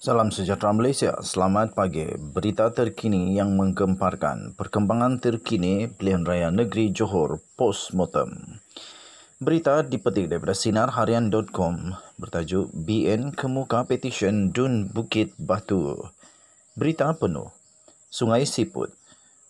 Salam sejahtera Malaysia. Selamat pagi. Berita terkini yang menggemparkan perkembangan terkini Pilihan Raya Negeri Johor Post Mortem. Berita dipetik daripada sinarharian.com bertajuk BN Kemuka Petition Dun Bukit Batu. Berita penuh. Sungai Siput.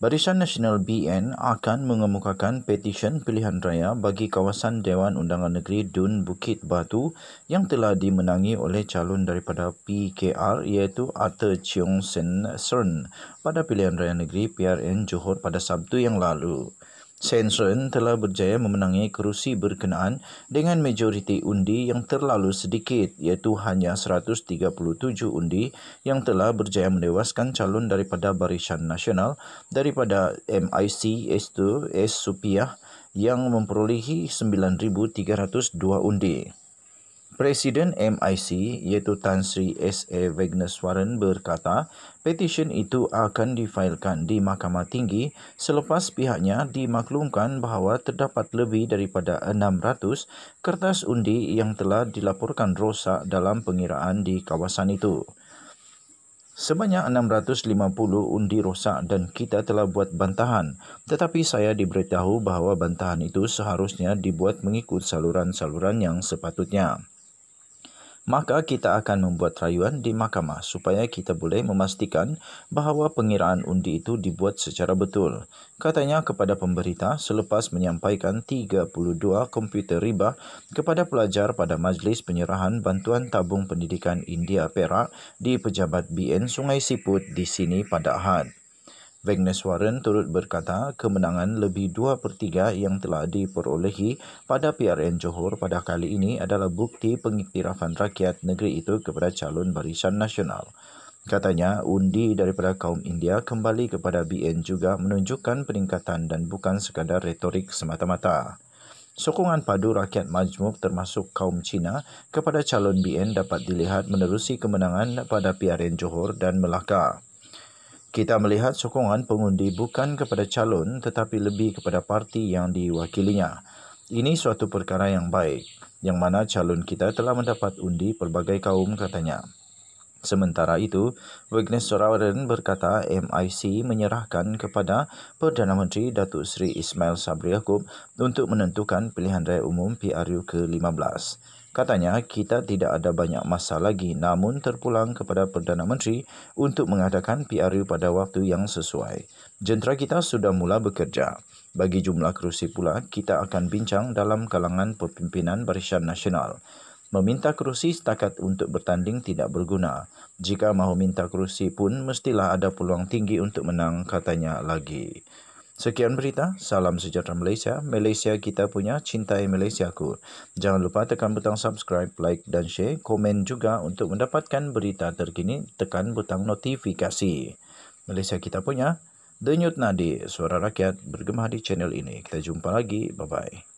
Barisan Nasional BN akan mengemukakan petisyen pilihan raya bagi kawasan Dewan Undangan Negeri Dun Bukit Batu yang telah dimenangi oleh calon daripada PKR iaitu Arthur Cheong Sen Sern pada pilihan raya negeri PRN Johor pada Sabtu yang lalu. Sensen telah berjaya memenangi kerusi berkenaan dengan majoriti undi yang terlalu sedikit iaitu hanya 137 undi yang telah berjaya menewaskan calon daripada Barisan Nasional daripada MIC S2 S Supiah yang memperolehi 9302 undi. Presiden MIC iaitu Tan Sri S.A. Vagneswaran berkata petisyen itu akan difailkan di Mahkamah Tinggi selepas pihaknya dimaklumkan bahawa terdapat lebih daripada 600 kertas undi yang telah dilaporkan rosak dalam pengiraan di kawasan itu. Sebanyak 650 undi rosak dan kita telah buat bantahan tetapi saya diberitahu bahawa bantahan itu seharusnya dibuat mengikut saluran-saluran yang sepatutnya maka kita akan membuat rayuan di mahkamah supaya kita boleh memastikan bahawa pengiraan undi itu dibuat secara betul. Katanya kepada pemberita selepas menyampaikan 32 komputer riba kepada pelajar pada Majlis Penyerahan Bantuan Tabung Pendidikan India Perak di Pejabat BN Sungai Siput di sini pada Ahad. Vignes Warren turut berkata kemenangan lebih 2/3 yang telah diperolehi pada PRN Johor pada kali ini adalah bukti pengiktirafan rakyat negeri itu kepada calon Barisan Nasional. Katanya, undi daripada kaum India kembali kepada BN juga menunjukkan peningkatan dan bukan sekadar retorik semata-mata. Sokongan padu rakyat majmuk termasuk kaum Cina kepada calon BN dapat dilihat menerusi kemenangan pada PRN Johor dan Melaka kita melihat sokongan pengundi bukan kepada calon tetapi lebih kepada parti yang diwakilinya. Ini suatu perkara yang baik, yang mana calon kita telah mendapat undi pelbagai kaum katanya. Sementara itu, Vignesh Sorawaran berkata MIC menyerahkan kepada Perdana Menteri Datuk Seri Ismail Sabri Yaakob untuk menentukan pilihan raya umum PRU ke-15. Katanya, kita tidak ada banyak masa lagi namun terpulang kepada Perdana Menteri untuk mengadakan PRU pada waktu yang sesuai. Jentera kita sudah mula bekerja. Bagi jumlah kerusi pula, kita akan bincang dalam kalangan perpimpinan Barisan Nasional meminta kerusi setakat untuk bertanding tidak berguna. Jika mahu minta kerusi pun mestilah ada peluang tinggi untuk menang katanya lagi. Sekian berita, salam sejahtera Malaysia. Malaysia kita punya, cintai Malaysia ku. Jangan lupa tekan butang subscribe, like dan share. Komen juga untuk mendapatkan berita terkini, tekan butang notifikasi. Malaysia kita punya, Denyut Nadi, suara rakyat bergema di channel ini. Kita jumpa lagi, bye-bye.